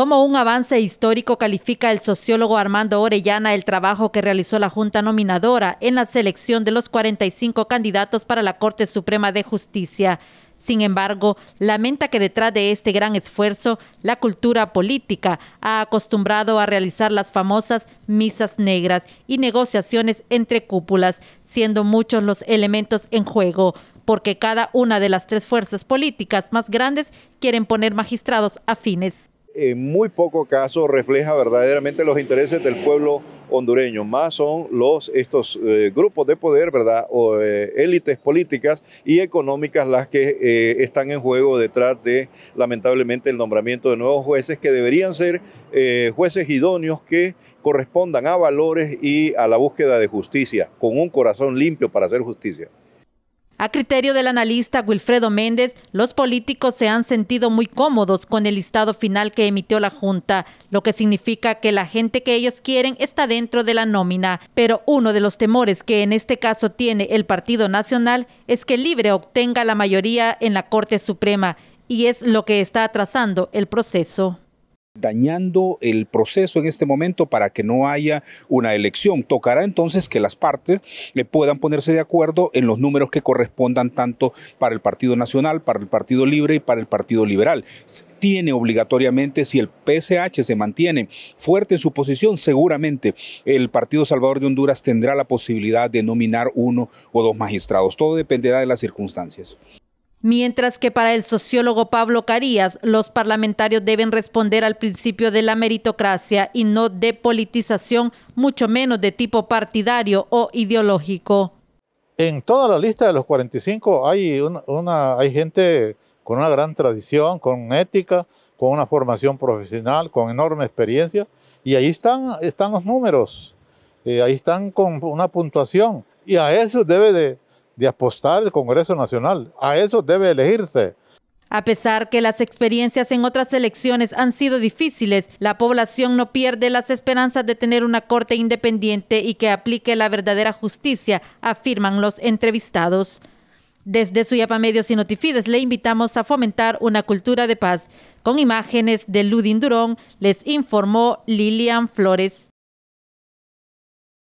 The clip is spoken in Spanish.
Como un avance histórico califica el sociólogo Armando Orellana el trabajo que realizó la Junta Nominadora en la selección de los 45 candidatos para la Corte Suprema de Justicia. Sin embargo, lamenta que detrás de este gran esfuerzo, la cultura política ha acostumbrado a realizar las famosas misas negras y negociaciones entre cúpulas, siendo muchos los elementos en juego, porque cada una de las tres fuerzas políticas más grandes quieren poner magistrados afines en muy poco caso refleja verdaderamente los intereses del pueblo hondureño, más son los estos eh, grupos de poder, ¿verdad? O eh, élites políticas y económicas las que eh, están en juego detrás de, lamentablemente, el nombramiento de nuevos jueces que deberían ser jueces idóneos que correspondan a valores y a la búsqueda de justicia, con un corazón limpio para hacer justicia. A criterio del analista Wilfredo Méndez, los políticos se han sentido muy cómodos con el listado final que emitió la Junta, lo que significa que la gente que ellos quieren está dentro de la nómina. Pero uno de los temores que en este caso tiene el Partido Nacional es que Libre obtenga la mayoría en la Corte Suprema, y es lo que está atrasando el proceso dañando el proceso en este momento para que no haya una elección. Tocará entonces que las partes le eh, puedan ponerse de acuerdo en los números que correspondan tanto para el Partido Nacional, para el Partido Libre y para el Partido Liberal. Tiene obligatoriamente, si el PSH se mantiene fuerte en su posición, seguramente el Partido Salvador de Honduras tendrá la posibilidad de nominar uno o dos magistrados. Todo dependerá de las circunstancias. Mientras que para el sociólogo Pablo Carías, los parlamentarios deben responder al principio de la meritocracia y no de politización, mucho menos de tipo partidario o ideológico. En toda la lista de los 45 hay, una, hay gente con una gran tradición, con ética, con una formación profesional, con enorme experiencia, y ahí están, los números, eh, ahí están con una puntuación, y a eso debe de, de apostar el Congreso Nacional. A eso debe elegirse. A pesar que las experiencias en otras elecciones han sido difíciles, la población no pierde las esperanzas de tener una corte independiente y que aplique la verdadera justicia, afirman los entrevistados. Desde Suyapa Medios y Notifides le invitamos a fomentar una cultura de paz. Con imágenes de Ludin Durón, les informó Lilian Flores.